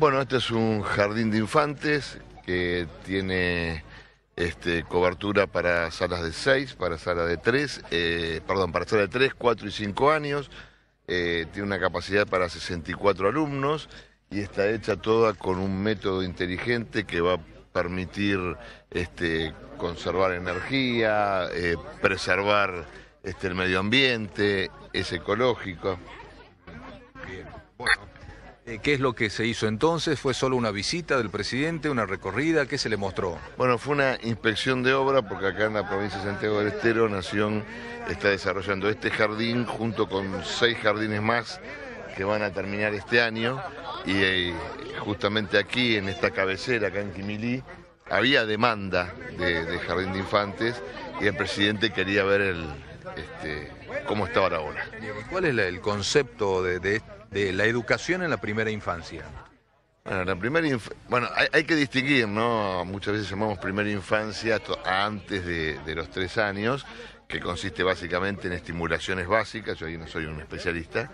Bueno, este es un jardín de infantes que tiene este, cobertura para salas de 6, para sala de 3, eh, perdón, para sala de 3, 4 y 5 años. Eh, tiene una capacidad para 64 alumnos y está hecha toda con un método inteligente que va a permitir este, conservar energía, eh, preservar este, el medio ambiente, es ecológico. Eh, ¿Qué es lo que se hizo entonces? ¿Fue solo una visita del presidente, una recorrida? ¿Qué se le mostró? Bueno, fue una inspección de obra porque acá en la provincia de Santiago del Estero Nación está desarrollando este jardín junto con seis jardines más que van a terminar este año y eh, justamente aquí en esta cabecera, acá en Quimilí, había demanda de, jardín de infantes y el presidente quería ver este, cómo estaba la obra. ¿Cuál es el concepto de, de este? de la educación en la primera infancia? Bueno, la primera bueno hay, que distinguir, ¿no? Muchas veces llamamos primera infancia antes de, los tres años, que consiste básicamente en estimulaciones básicas, yo ahí no soy un especialista,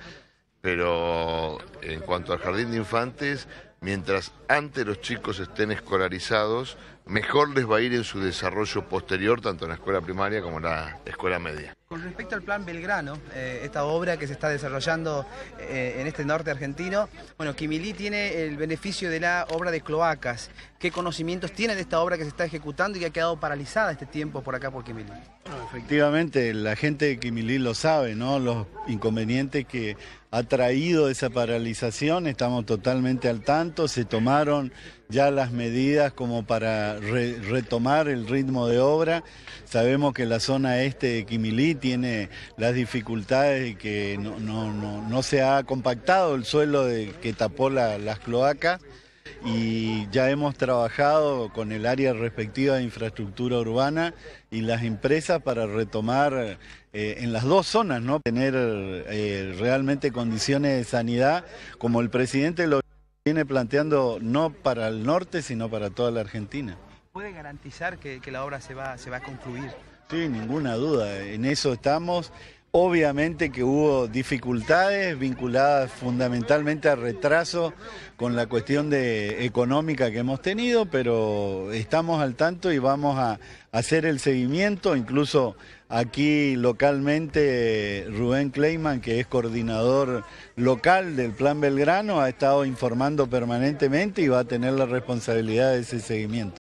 pero en cuanto al jardín de infantes, mientras antes los chicos estén escolarizados, mejor les va a ir en su desarrollo posterior, tanto en la escuela primaria como en la escuela media. Con respecto al plan Belgrano, eh, esta obra que se está desarrollando eh, en este norte argentino, bueno, Quimilí tiene el beneficio de la obra de cloacas. ¿Qué conocimientos tiene de esta obra que se está ejecutando y que ha quedado paralizada este tiempo por acá por Quimilí? efectivamente, la gente de Quimilí lo sabe, ¿no? Los inconvenientes que ha traído esa paralización, estamos totalmente al tanto, se tomaron ya las medidas como para retomar el ritmo de obra. Sabemos que la zona este de Quimilí tiene las dificultades y que no, se ha compactado el suelo de, que tapó las cloacas y ya hemos trabajado con el área respectiva de infraestructura urbana y las empresas para retomar eh, en las dos zonas, ¿no? Tener eh, realmente condiciones de sanidad, como el presidente lo Viene planteando no para el norte, sino para toda la Argentina. ¿Puede garantizar que, la obra se va, se va a concluir? Sí, ninguna duda, en eso estamos Obviamente que hubo dificultades vinculadas fundamentalmente al retraso con la cuestión de económica que hemos tenido, pero estamos al tanto y vamos a hacer el seguimiento, incluso aquí localmente Rubén Kleiman, que es coordinador local del Plan Belgrano, ha estado informando permanentemente y va a tener la responsabilidad de ese seguimiento.